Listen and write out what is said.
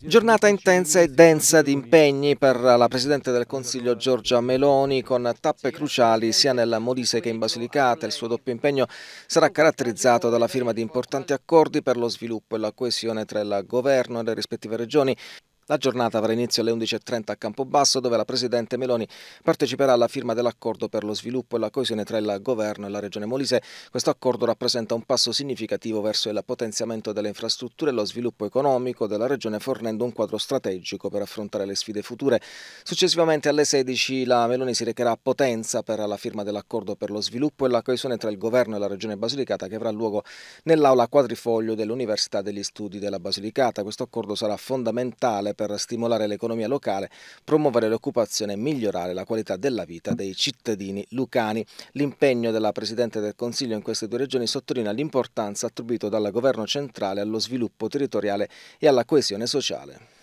Giornata intensa e densa di impegni per la Presidente del Consiglio Giorgia Meloni con tappe cruciali sia nel Molise che in Basilicata. Il suo doppio impegno sarà caratterizzato dalla firma di importanti accordi per lo sviluppo e la coesione tra il governo e le rispettive regioni, la giornata avrà inizio alle 11.30 a Campobasso dove la Presidente Meloni parteciperà alla firma dell'accordo per lo sviluppo e la coesione tra il Governo e la Regione Molise. Questo accordo rappresenta un passo significativo verso il potenziamento delle infrastrutture e lo sviluppo economico della Regione fornendo un quadro strategico per affrontare le sfide future. Successivamente alle 16 la Meloni si recherà a Potenza per la firma dell'accordo per lo sviluppo e la coesione tra il Governo e la Regione Basilicata che avrà luogo nell'aula quadrifoglio dell'Università degli Studi della Basilicata. Questo accordo sarà fondamentale per stimolare l'economia locale, promuovere l'occupazione e migliorare la qualità della vita dei cittadini lucani. L'impegno della Presidente del Consiglio in queste due regioni sottolinea l'importanza attribuita dal Governo centrale allo sviluppo territoriale e alla coesione sociale.